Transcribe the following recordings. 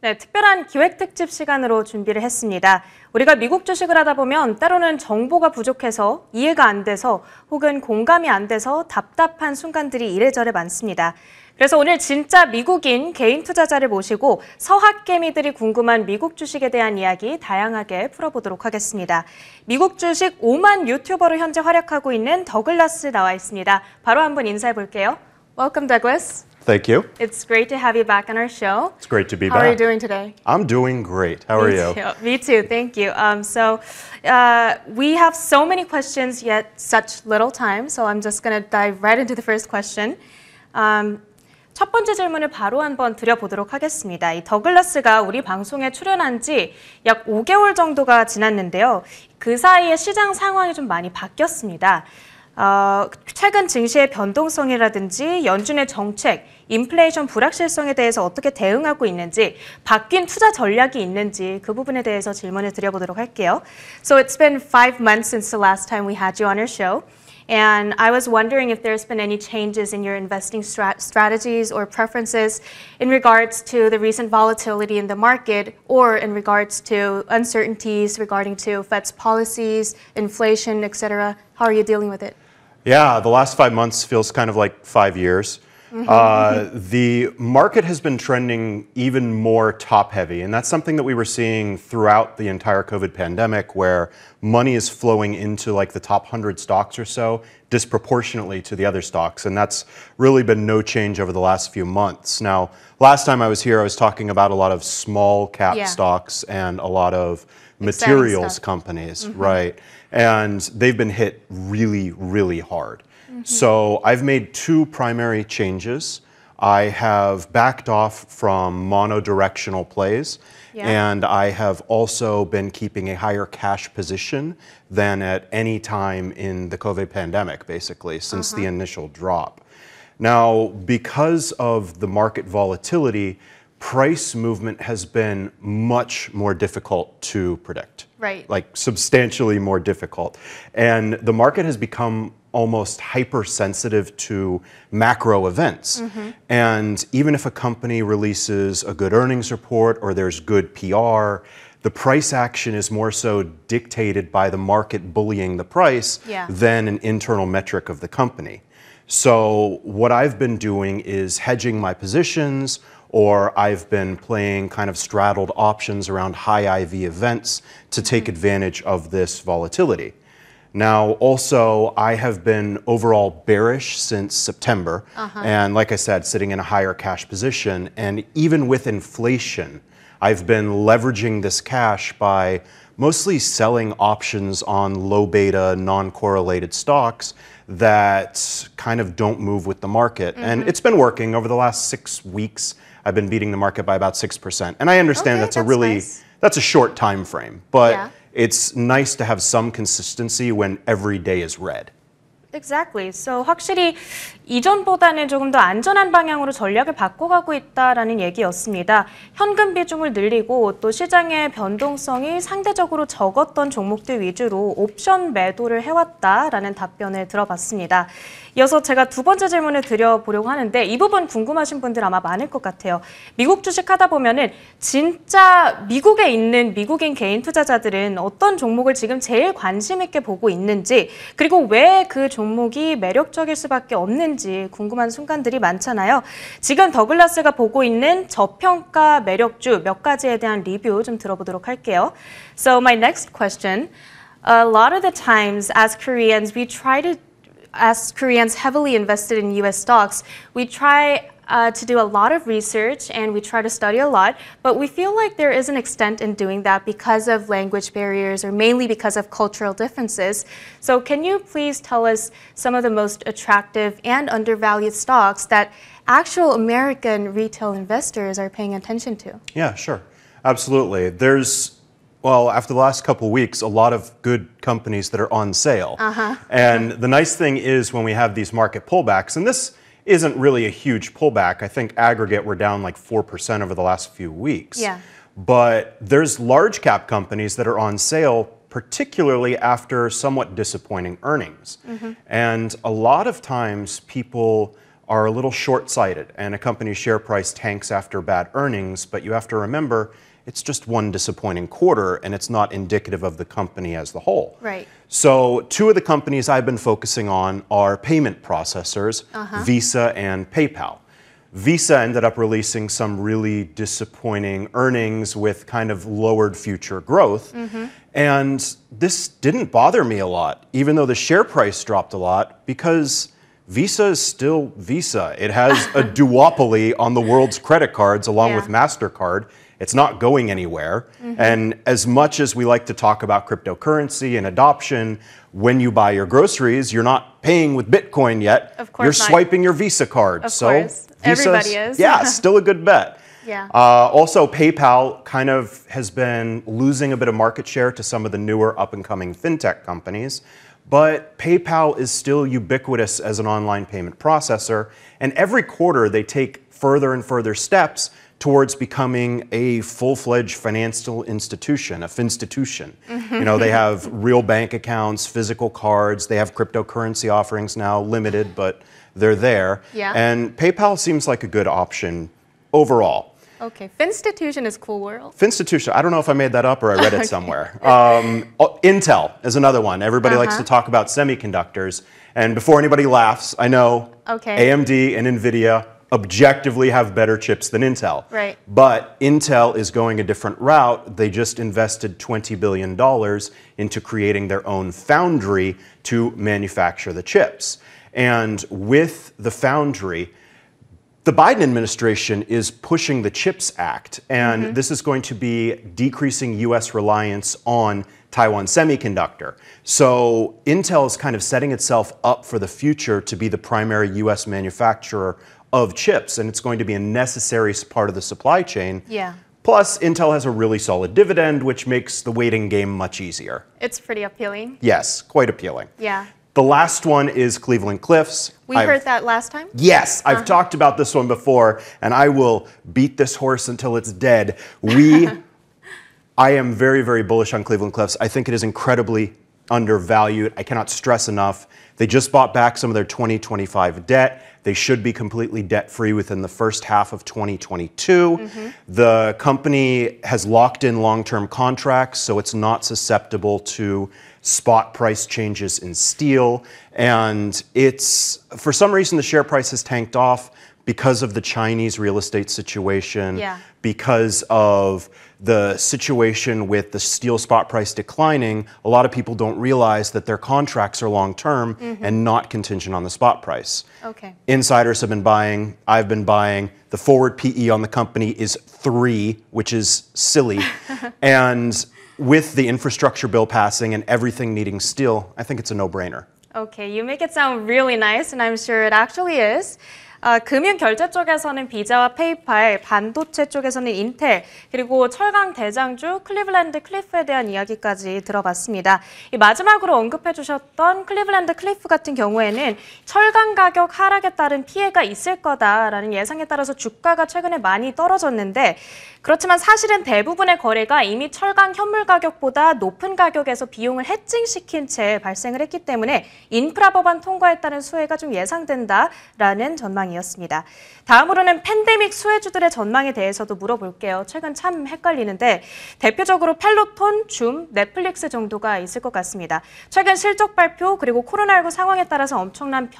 네, 특별한 기획 특집 시간으로 준비를 했습니다. 우리가 미국 주식을 하다 보면 때로는 정보가 부족해서 이해가 안 돼서 혹은 공감이 안 돼서 답답한 순간들이 이래저래 많습니다. 그래서 오늘 진짜 미국인 개인 투자자를 모시고 서학개미들이 궁금한 미국 주식에 대한 이야기 다양하게 풀어보도록 하겠습니다. 미국 주식 5만 유튜버로 현재 활약하고 있는 더글라스 나와 있습니다. 바로 한번 인사해 볼게요. Welcome, Douglas. Thank you. It's great to have you back on our show. It's great to be How back. How are you doing today? I'm doing great. How Me are you? Too. Me too. Thank you. Um, so, uh, we have so many questions, yet such little time. So, I'm just going to dive right into the first question. Um, 첫 번째 질문을 바로 한번 드려보도록 하겠습니다. 이 더글라스가 우리 방송에 출연한 지 약 5개월 정도가 지났는데요. 그 사이에 시장 상황이 좀 많이 바뀌었습니다. 어, 최근 증시의 변동성이라든지 연준의 정책, 인플레이션 불확실성에 대해서 어떻게 대응하고 있는지, 바뀐 투자 전략이 있는지 그 부분에 대해서 질문을 드려보도록 할게요. So it's been five months since the last time we had you on our show. And I was wondering if there's been any changes in your investing strat strategies or preferences in regards to the recent volatility in the market or in regards to uncertainties regarding to Fed's policies, inflation, et cetera. How are you dealing with it? Yeah, the last five months feels kind of like five years. Uh, the market has been trending even more top heavy, and that's something that we were seeing throughout the entire COVID pandemic, where money is flowing into like the top 100 stocks or so disproportionately to the other stocks. And that's really been no change over the last few months. Now, last time I was here, I was talking about a lot of small cap yeah. stocks and a lot of materials companies, mm-hmm. right? And they've been hit really, really hard. Mm-hmm. So I've made two primary changes. I have backed off from monodirectional plays, yeah. and I have also been keeping a higher cash position than at any time in the COVID pandemic, basically, since uh -huh. the uh-huh. initial drop. Now, because of the market volatility, price movement has been much more difficult to predict. Right. Like substantially more difficult. And the market has become almost hypersensitive to macro events. Mm-hmm. And even if a company releases a good earnings report or there's good PR, the price action is more so dictated by the market bullying the price yeah. than an internal metric of the company. So, what I've been doing is hedging my positions, or I've been playing kind of straddled options around high IV events to take mm-hmm. advantage of this volatility. Now, also, I have been overall bearish since September. Uh -huh. And like I said, sitting in a higher cash position. And even with inflation, I've been leveraging this cash by mostly selling options on low beta, non correlated stocks that kind of don't move with the market. Mm -hmm. And mm-hmm. it's been working over the last six weeks. I've been beating the market by about 6%. And I understand okay, that's, that's, a really, nice. that's a short time frame. But yeah it's nice to have some consistency when every day is r e d Exactly. So 확실히 이전보다는 조금 더 안전한 방향으로 전략을 바꿔가고 있다라는 얘기였습니다. 현금 비중을 늘리고 또 시장의 변동성이 상대적으로 적었던 종목들 위주로 옵션 매도를 해왔다라는 답변을 들어봤습니다. 이어서 제가 두 번째 질문을 드려보려고 하는데 이 부분 궁금하신 분들 아마 많을 것 같아요. 미국 주식 하다 보면은 진짜 미국에 있는 미국인 개인 투자자들은 어떤 종목을 지금 제일 관심 있게 보고 있는지 그리고 왜 그 종목이 매력적일 수밖에 없는지 궁금한 순간들이 많잖아요. 지금 더글라스가 보고 있는 저평가 매력주 몇 가지에 대한 리뷰 좀 들어보도록 할게요. So my next question. A lot of the times as Koreans, we try to as Koreans heavily invested in US stocks, we try uh, to do a lot of research and we try to study a lot, but we feel like there is an extent in doing that because of language barriers or mainly because of cultural differences. So, can you please tell us some of the most attractive and undervalued stocks that actual American retail investors are paying attention to? Yeah, sure. Absolutely. There's well, after the last couple weeks, a lot of good companies that are on sale. Uh-huh. And the nice thing is when we have these market pullbacks, and this isn't really a huge pullback. I think aggregate we're down like 4% over the last few weeks. Yeah. But there's large cap companies that are on sale particularly after somewhat disappointing earnings. Mm-hmm. And a lot of times people are a little short sighted, and a company's share price tanks after bad earnings. But you have to remember it's just one disappointing quarter and it's not indicative of the company as the whole. Right. So, two of the companies I've been focusing on are payment processors, uh-huh. Visa and PayPal. Visa ended up releasing some really disappointing earnings with kind of lowered future growth. Mm-hmm. And this didn't bother me a lot, even though the share price dropped a lot, because Visa is still Visa. It has a duopoly on the world's credit cards, along yeah. with MasterCard. It's not going anywhere. Mm -hmm. And as much as we like to talk about cryptocurrency and adoption, when you buy your groceries, you're not paying with Bitcoin yet. Of course You're not. swiping your Visa card. Of so course. Visa's, Everybody is. yeah, still a good bet. Yeah. Uh, also, PayPal kind of has been losing a bit of market share to some of the newer up and coming fintech companies. But PayPal is still ubiquitous as an online payment processor. And every quarter, they take further and further steps towards becoming a full-fledged financial institution, a finstitution. Mm-hmm. You know, they have mm-hmm. real bank accounts, physical cards, they have cryptocurrency offerings now, limited, but they're there. Yeah. And PayPal seems like a good option overall. Okay, Finstitution is cool world. Finstitution, I don't know if I made that up or I read it okay. somewhere. Um, oh, Intel is another one. Everybody uh-huh. likes to uh-huh. talk about semiconductors. And before anybody laughs, I know okay. AMD and NVIDIA objectively have better chips than Intel. Right. But Intel is going a different route. They just invested $20 billion into creating their own foundry to manufacture the chips. And with the foundry, the Biden administration is pushing the CHIPS Act, and mm -hmm. this is going to be decreasing U.S. reliance on Taiwan Semiconductor. So Intel is kind of setting itself up for the future to be the primary U.S. manufacturer of chips, and it's going to be a necessary part of the supply chain. Yeah. Plus, Intel has a really solid dividend, which makes the waiting game much easier. It's pretty appealing. Yes, quite appealing. Yeah. The last one is Cleveland Cliffs. We I've, heard that last time? Yes, I've uh-huh. talked about this one before, and I will beat this horse until it's dead. We, I am very, very bullish on Cleveland Cliffs. I think it is incredibly undervalued. I cannot stress enough. They just bought back some of their 2025 debt. They should be completely debt free within the first half of 2022. Mm-hmm. The company has locked in long term contracts, so it's not susceptible to spot price changes in steel. And it's, for some reason, the share price has tanked off because of the Chinese real estate situation. Yeah because of the situation with the steel spot price declining, a lot of people don't realize that their contracts are long term mm -hmm. and not contingent on the spot price. Okay. Insiders have been buying, I've been buying. The forward PE on the company is three, which is silly. and with the infrastructure bill passing and everything needing steel, I think it's a no brainer. Okay, you make it sound really nice, and I'm sure it actually is. 아, 금융 결제 쪽에서는 비자와 페이팔, 반도체 쪽에서는 인텔, 그리고 철강 대장주 클리블랜드 클리프에 대한 이야기까지 들어봤습니다. 이 마지막으로 언급해 주셨던 클리블랜드 클리프 같은 경우에는 철강 가격 하락에 따른 피해가 있을 거다라는 예상에 따라서 주가가 최근에 많이 떨어졌는데 그렇지만 사실은 대부분의 거래가 이미 철강 현물 가격보다 높은 가격에서 비용을 해칭시킨 채 발생을 했기 때문에 인프라 법안 통과에 따른 수혜가 좀 예상된다라는 전망이 상황이었습니다. 다음으로는 팬데믹 수혜주들의 전망에 대해서도 물어볼게요. 최근 참 헷갈리는데 대표적으로 펠로톤, 줌, 넷플릭스 정도가 있을 것 같습니다. 최근 실적 발표 그리고 코로나19 상황에 따라서 엄청난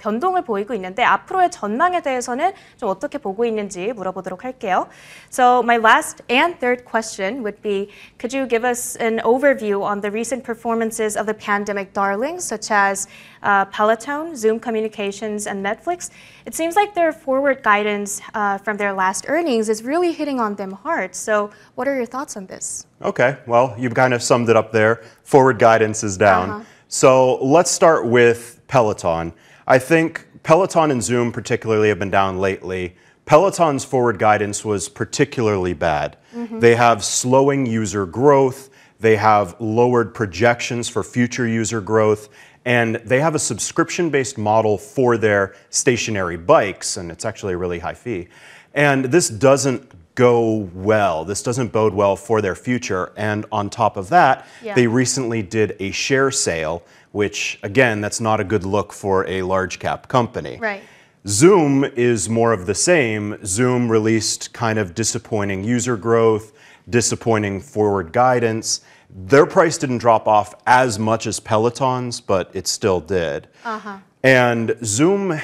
변동을 보이고 있는데 앞으로의 전망에 대해서는 좀 어떻게 보고 있는지 물어보도록 할게요. So my last and third question would be could you give us an overview on the recent performances of the pandemic darlings such as uh, Peloton, Zoom Communications and Netflix? It seems like their forward guidance uh, from their last earnings is really hitting on them hard. So, what are your thoughts on this? Okay, well, you've kind of summed it up there. Forward guidance is down. Uh-huh. So, let's start with Peloton. I think Peloton and Zoom, particularly, have been down lately. Peloton's forward guidance was particularly bad. Mm-hmm. They have slowing user growth. They have lowered projections for future user growth, and they have a subscription-based model for their stationary bikes, and it's actually a really high fee. And this doesn't go well. This doesn't bode well for their future. And on top of that, yeah. they recently did a share sale, which again, that's not a good look for a large cap company. Right. Zoom is more of the same. Zoom released kind of disappointing user growth, disappointing forward guidance, their price didn't drop off as much as Peloton's, but it still did. Uh-huh. And Zoom,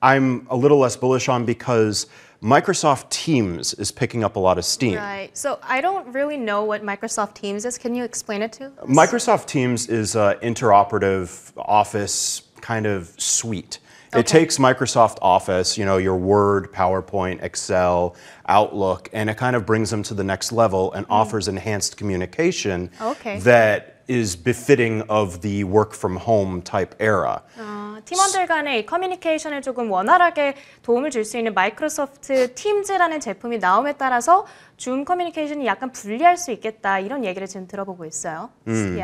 I'm a little less bullish on because Microsoft Teams is picking up a lot of steam. Right. So I don't really know what Microsoft Teams is. Can you explain it to us? Microsoft Teams is an interoperative office kind of suite. Okay. It takes Microsoft Office, you know, your Word, PowerPoint, Excel, Outlook, and it kind of brings them to the next level and mm. offers enhanced communication okay. that is befitting of the work from home type era. 어, 팀원들 간의 커뮤니케이션을 조금 원활하게 도움을 줄 수 있는 마이크로소프트 팀즈라는 제품이 나옴에 따라서 줌 커뮤니케이션이 약간 불리할 수 있겠다 이런 얘기를 지금 들어보고 있어요. 음.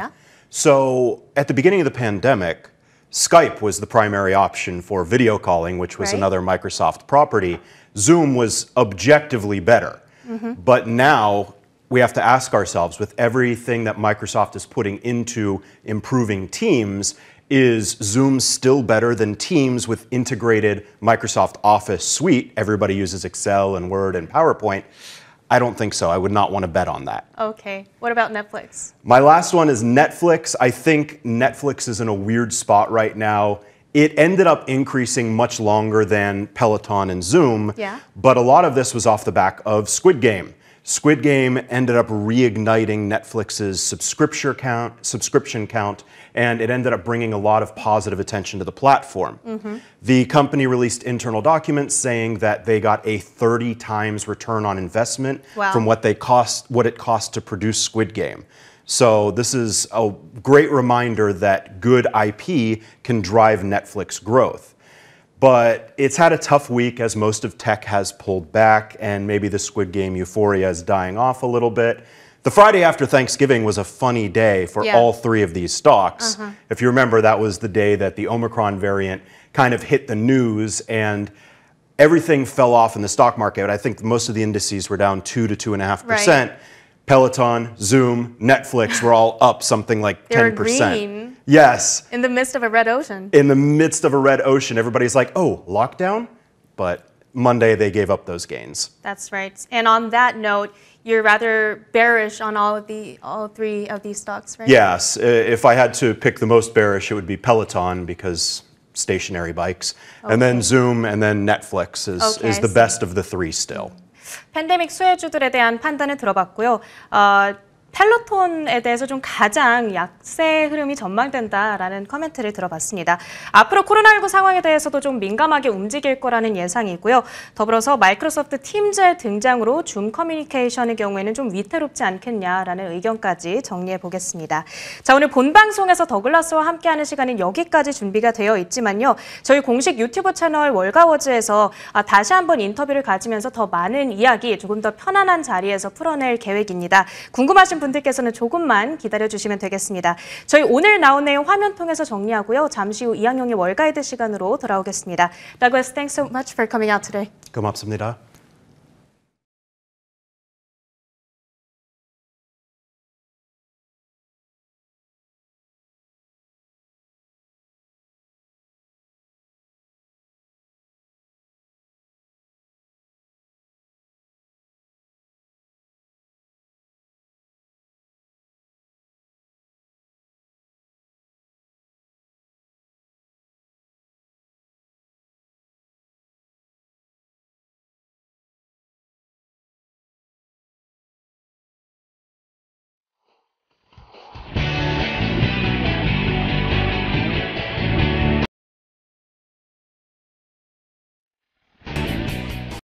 So at the beginning of the pandemic, Skype was the primary option for video calling, which was right. another Microsoft property. Zoom was objectively better. Mm -hmm. But now we have to ask ourselves with everything that Microsoft is putting into improving Teams, is Zoom still better than Teams with integrated Microsoft Office suite? Everybody uses Excel and Word and PowerPoint. I don't think so. I would not want to bet on that. Okay. What about Netflix? My last one is Netflix. I think Netflix is in a weird spot right now. It ended up increasing much longer than Peloton and Zoom. Yeah. But a lot of this was off the back of Squid Game. Squid Game ended up reigniting Netflix's subscription count, subscription count, and it ended up bringing a lot of positive attention to the platform. Mm -hmm. The company released internal documents saying that they got a 30 times return on investment wow. from what they cost, what it cost to produce Squid Game. So this is a great reminder that good IP can drive Netflix growth. But it's had a tough week as most of tech has pulled back, and maybe the Squid Game euphoria is dying off a little bit. The Friday after Thanksgiving was a funny day for yeah. all three of these stocks. Uh -huh. If you remember, that was the day that the Omicron variant kind of hit the news and everything fell off in the stock market. I think most of the indices were down two to two and a half percent. Peloton, Zoom, Netflix were all up something like 10%. Green. Yes. In the midst of a red ocean. In the midst of a red ocean, everybody's like, oh, lockdown? But Monday they gave up those gains. That's right. And on that note, you're rather bearish on all of the all three of these stocks, right? Yes. If I had to pick the most bearish, it would be Peloton because stationary bikes, okay. and then Zoom, and then Netflix is okay, is the best of the three still. 팬데믹 수혜주들에 대한 판단을 들어봤고요. 펠로톤에 대해서 좀 가장 약세 흐름이 전망된다라는 커멘트를 들어봤습니다. 앞으로 코로나19 상황에 대해서도 좀 민감하게 움직일 거라는 예상이고요. 더불어서 마이크로소프트 팀즈의 등장으로 줌 커뮤니케이션의 경우에는 좀 위태롭지 않겠냐라는 의견까지 정리해 보겠습니다. 자, 오늘 본 방송에서 더글라스와 함께하는 시간은 여기까지 준비가 되어 있지만요. 저희 공식 유튜브 채널 월가워즈에서 아, 다시 한번 인터뷰를 가지면서 더 많은 이야기, 조금 더 편안한 자리에서 풀어낼 계획입니다. 궁금하신 분들께서는 조금만 기다려주시면 되겠습니다. 저희 오늘 나온 내용 화면 통해서 정리하고요. 잠시 후 이항영의 월가이드 시간으로 돌아오겠습니다. Douglas, thanks so much for coming out today. 고맙습니다.